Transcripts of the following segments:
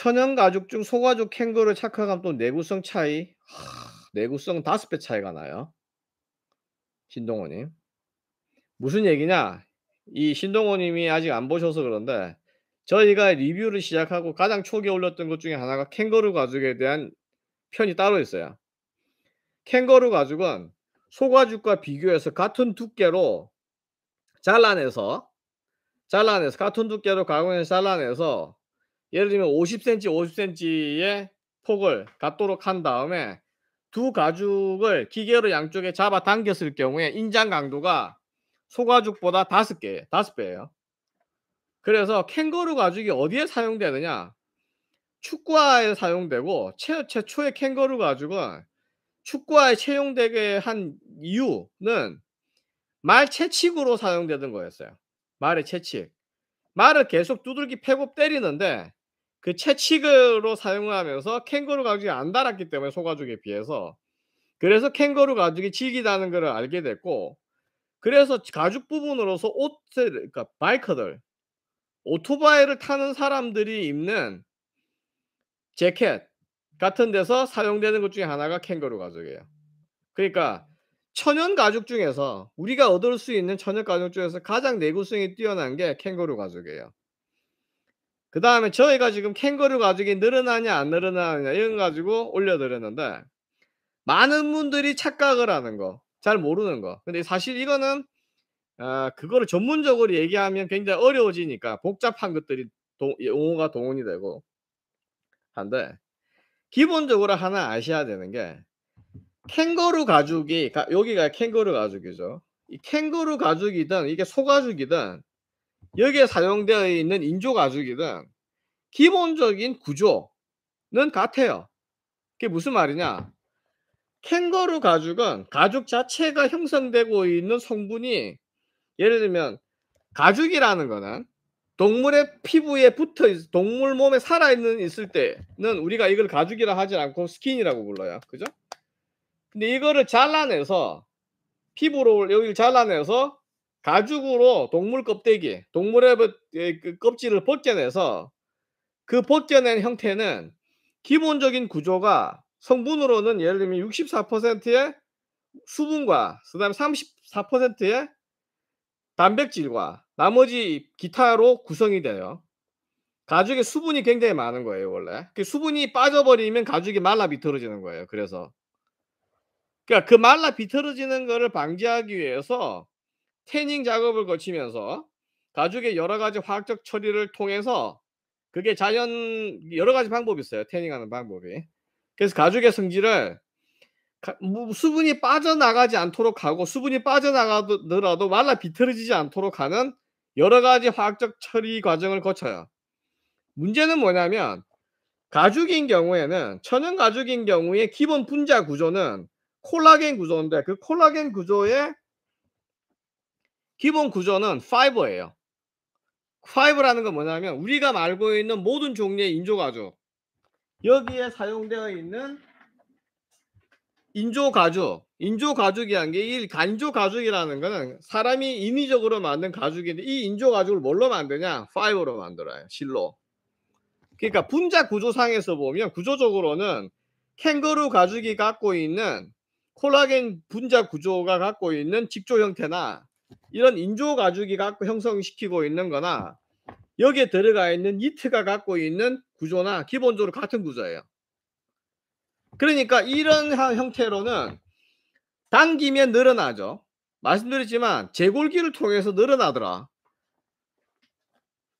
천연 가죽 중 소가죽 캥거루 착화감 또 내구성 차이 하, 내구성 다섯 배 차이가 나요. 신동호님 무슨 얘기냐? 이 신동호님이 아직 안 보셔서 그런데 저희가 리뷰를 시작하고 가장 초기에 올렸던 것 중에 하나가 캥거루 가죽에 대한 편이 따로 있어요. 캥거루 가죽은 소가죽과 비교해서 같은 두께로 잘라내서 잘라내서 같은 두께로 가공해서 잘라내서 예를 들면 50cm, 50cm의 폭을 갖도록 한 다음에 두 가죽을 기계로 양쪽에 잡아 당겼을 경우에 인장 강도가 소가죽보다 다섯 개, 다섯 배예요. 그래서 캥거루 가죽이 어디에 사용되느냐? 축구화에 사용되고 최, 최초의 캥거루 가죽은 축구화에 채용되게 한 이유는 말 채찍으로 사용되던 거였어요. 말의 채찍. 말을 계속 두들기 패고 때리는데 그 채찍으로 사용하면서 을 캥거루 가죽이 안 달았기 때문에 소가죽에 비해서 그래서 캥거루 가죽이 질기다는 것을 알게 됐고 그래서 가죽 부분으로서 옷을 그러니까 바이커들 오토바이를 타는 사람들이 입는 재킷 같은 데서 사용되는 것 중에 하나가 캥거루 가죽이에요. 그러니까 천연 가죽 중에서 우리가 얻을 수 있는 천연 가죽 중에서 가장 내구성이 뛰어난 게 캥거루 가죽이에요. 그 다음에 저희가 지금 캥거루 가죽이 늘어나냐 안 늘어나냐 이런 가지고 올려드렸는데 많은 분들이 착각을 하는 거 잘 모르는 거 근데 사실 이거는 아, 그거를 전문적으로 얘기하면 굉장히 어려워지니까 복잡한 것들이 동, 용어가 동원이 되고 한데 기본적으로 하나 아셔야 되는 게 캥거루 가죽이 가, 여기가 캥거루 가죽이죠 이 캥거루 가죽이든 이게 소가죽이든 여기에 사용되어 있는 인조 가죽이든 기본적인 구조는 같아요. 그게 무슨 말이냐? 캥거루 가죽은 가죽 자체가 형성되고 있는 성분이 예를 들면 가죽이라는 거는 동물의 피부에 붙어 있, 동물 몸에 살아 있는 있을 때는 우리가 이걸 가죽이라 하지 않고 스킨이라고 불러요. 그죠? 근데 이거를 잘라내서 피부로 여기를 잘라내서 가죽으로 동물 껍데기, 동물의 그, 예, 그 껍질을 벗겨내서 그 벗겨낸 형태는 기본적인 구조가 성분으로는 예를 들면 64%의 수분과 그다음에 34%의 단백질과 나머지 기타로 구성이 돼요. 가죽에 수분이 굉장히 많은 거예요, 원래. 그 수분이 빠져버리면 가죽이 말라 비틀어지는 거예요. 그래서 그러니까 그 말라 비틀어지는 거를 방지하기 위해서 태닝 작업을 거치면서 가죽의 여러 가지 화학적 처리를 통해서 그게 자연 여러 가지 방법이 있어요. 태닝하는 방법이. 그래서 가죽의 성질을 수분이 빠져나가지 않도록 하고 수분이 빠져나가더라도 말라 비틀어지지 않도록 하는 여러 가지 화학적 처리 과정을 거쳐요. 문제는 뭐냐면 가죽인 경우에는 천연 가죽인 경우에 기본 분자 구조는 콜라겐 구조인데 그 콜라겐 구조에 기본 구조는 파이버예요. 파라는건 뭐냐면 우리가 알고 있는 모든 종류의 인조가죽 여기에 사용되어 있는 인조가죽 인조가죽이란 게이 간조가죽이라는 거는 사람이 인위적으로 만든 가죽인데 이 인조가죽을 뭘로 만드냐 파로 만들어요 실로 그러니까 분자 구조상에서 보면 구조적으로는 캥거루 가죽이 갖고 있는 콜라겐 분자 구조가 갖고 있는 직조 형태나 이런 인조 가죽이 갖고 형성시키고 있는 거나 여기에 들어가 있는 니트가 갖고 있는 구조나 기본적으로 같은 구조예요. 그러니까 이런 형태로는 당기면 늘어나죠. 말씀드렸지만 제골기를 통해서 늘어나더라.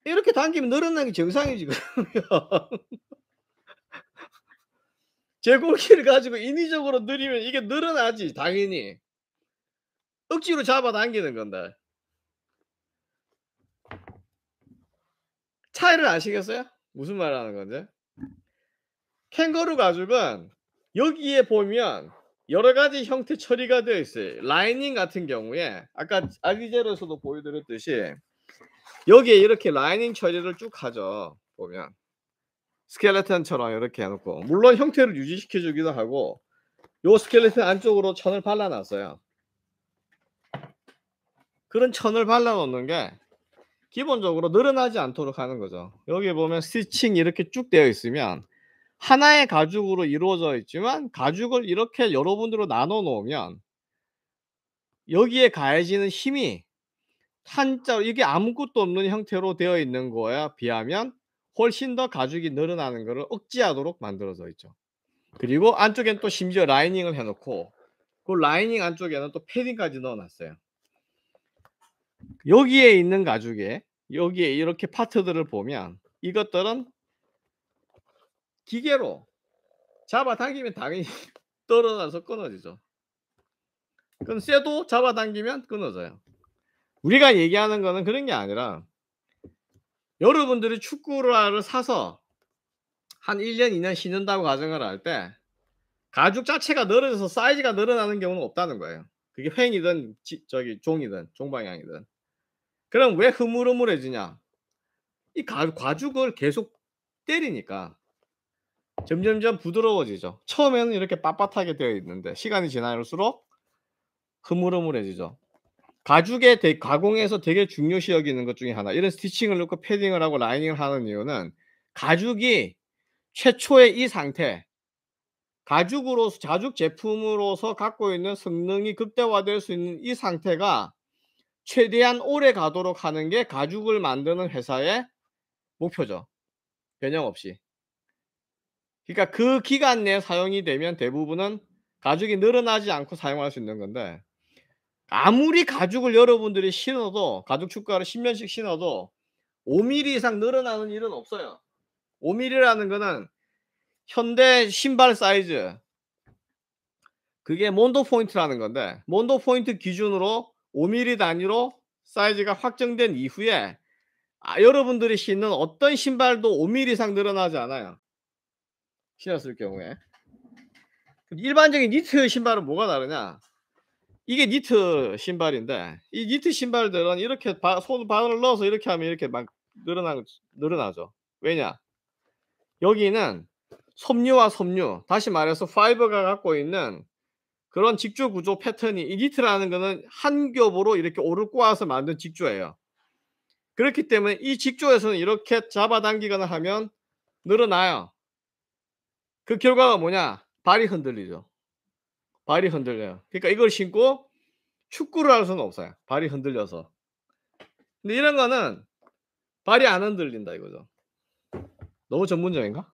이렇게 당기면 늘어나는 게 정상이지 그 제골기를 가지고 인위적으로 늘리면 이게 늘어나지 당연히 억지로 잡아당기는 건데. 차이를 아시겠어요? 무슨 말 하는 건지? 캥거루 가죽은 여기에 보면 여러 가지 형태 처리가 되어 있어요. 라이닝 같은 경우에 아까 아기제로에서도 보여드렸듯이 여기에 이렇게 라이닝 처리를 쭉 하죠. 보면 스켈레톤처럼 이렇게 해놓고 물론 형태를 유지시켜주기도 하고 요 스켈레톤 안쪽으로 천을 발라놨어요. 그런 천을 발라놓는 게 기본적으로 늘어나지 않도록 하는 거죠. 여기 보면 스티칭 이렇게 쭉 되어 있으면 하나의 가죽으로 이루어져 있지만 가죽을 이렇게 여러분들로 나눠 놓으면 여기에 가해지는 힘이 한자로 이게 아무것도 없는 형태로 되어 있는 거에 비하면 훨씬 더 가죽이 늘어나는 것을 억제하도록 만들어져 있죠. 그리고 안쪽엔 또 심지어 라이닝을 해놓고 그 라이닝 안쪽에는 또 패딩까지 넣어놨어요. 여기에 있는 가죽에 여기에 이렇게 파트들을 보면 이것들은 기계로 잡아당기면 당연히 떨어져서 끊어지죠. 그건 쇠도 잡아당기면 끊어져요. 우리가 얘기하는 거는 그런 게 아니라 여러분들이 축구를 사서 한 1년, 2년 신는다고 가정을 할 때 가죽 자체가 늘어져서 사이즈가 늘어나는 경우는 없다는 거예요. 그게 횡이든 지, 저기 종이든 종방향이든 그럼 왜 흐물흐물해지냐? 이 가, 과죽을 계속 때리니까 점점점 부드러워지죠. 처음에는 이렇게 빳빳하게 되어 있는데 시간이 지날수록 흐물흐물해지죠. 가죽의 대, 가공에서 되게 중요시 여기는 것 중에 하나. 이런 스티칭을 넣고 패딩을 하고 라이닝을 하는 이유는 가죽이 최초의 이 상태, 가죽으로 서 가죽 제품으로서 갖고 있는 성능이 극대화될 수 있는 이 상태가 최대한 오래 가도록 하는 게 가죽을 만드는 회사의 목표죠. 변형 없이. 그러니까 그 기간 내에 사용이 되면 대부분은 가죽이 늘어나지 않고 사용할 수 있는 건데 아무리 가죽을 여러분들이 신어도 가죽 축가를 10년씩 신어도 5mm 이상 늘어나는 일은 없어요. 5mm라는 거는 현대 신발 사이즈 그게 몬도 포인트라는 건데 몬도 포인트 기준으로 5mm 단위로 사이즈가 확정된 이후에 아, 여러분들이 신는 어떤 신발도 5mm 이상 늘어나지 않아요. 신었을 경우에. 일반적인 니트 신발은 뭐가 다르냐? 이게 니트 신발인데 이 니트 신발들은 이렇게 바, 손 바늘을 넣어서 이렇게 하면 이렇게 막 늘어나, 늘어나죠. 왜냐? 여기는 섬유와 섬유, 다시 말해서 파이버가 갖고 있는 그런 직조 구조 패턴이 이니트라는 거는 한 겹으로 이렇게 오를 꼬아서 만든 직조예요. 그렇기 때문에 이 직조에서는 이렇게 잡아당기거나 하면 늘어나요. 그 결과가 뭐냐? 발이 흔들리죠. 발이 흔들려요. 그러니까 이걸 신고 축구를 할 수는 없어요. 발이 흔들려서. 근데 이런 거는 발이 안 흔들린다 이거죠. 너무 전문적인가?